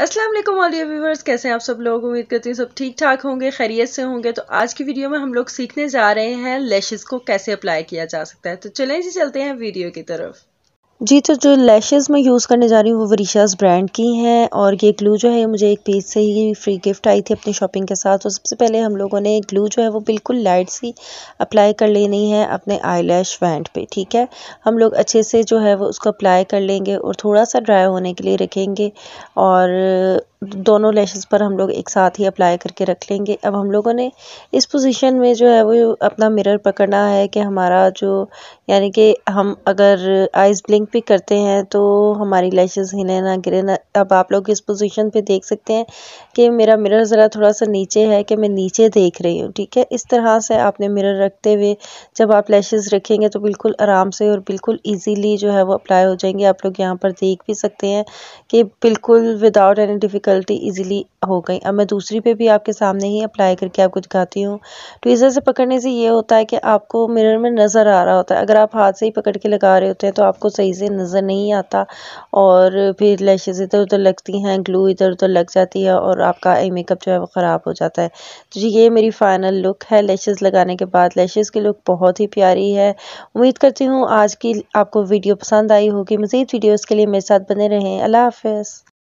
Aslam ऑलिया viewers कैसे हैं आप सब लोग उम्मीद करती हूँ सब ठीक ठाक होंगे खैरियत से होंगे तो आज की वीडियो में हम लोग सीखने जा रहे हैं लेशेस को कैसे अप्लाई किया जा सकता है तो चलें जी चलते हैं वीडियो की तरफ जी तो जो लैशेज़ मैं यूज़ करने जा रही हूँ वो वरीशाज़ ब्रांड की हैं और ये ग्लू जो है मुझे एक पेज से ही फ्री गिफ्ट आई थी अपनी शॉपिंग के साथ तो सबसे पहले हम लोगों ने ग्लू जो है वो बिल्कुल लाइट सी अप्लाई कर लेनी है अपने आई लैश वैंड पर ठीक है हम लोग अच्छे से जो है वो उसको अप्लाई कर लेंगे और थोड़ा सा ड्राई होने के लिए रखेंगे और दोनों लैशेस पर हम लोग एक साथ ही अप्लाई करके रख लेंगे अब हम लोगों ने इस पोजीशन में जो है वो अपना मिरर पकड़ना है कि हमारा जो यानी कि हम अगर आइज़ ब्लिंक भी करते हैं तो हमारी लैशेज़ हिले ना गिरे ना अब आप लोग इस पोजीशन पे देख सकते हैं कि मेरा मिरर ज़रा थोड़ा सा नीचे है कि मैं नीचे देख रही हूँ ठीक है इस तरह से आपने मिरर रखते हुए जब आप लैशेज़ रखेंगे तो बिल्कुल आराम से और बिल्कुल ईजीली जो है वो अप्लाई हो जाएंगे आप लोग यहाँ पर देख भी सकते हैं कि बिल्कुल विदाउट एनी डिफ़िकल्टी ईजीली हो गई अब मैं दूसरी पर भी आपके सामने ही अप्लाई करके आपको दिखाती हूँ ट्वीज़र तो से पकड़ने से ये होता है कि आपको मिरर में नज़र आ रहा होता है अगर आप हाथ से ही पकड़ के लगा रहे होते हैं तो आपको सही से चीज़ें नज़र नहीं आता और फिर लैशेज़ इधर उधर लगती हैं ग्लू इधर उधर लग जाती है और आपका आई मेकअप जो है वो ख़राब हो जाता है तो ये मेरी फ़ाइनल लुक है लैशेज़ लगाने के बाद लैशेज़ की लुक बहुत ही प्यारी है उम्मीद करती हूँ आज की आपको वीडियो पसंद आई होगी मज़ीद वीडियोज़ के लिए मेरे साथ बने रहें अल्लाह हाफ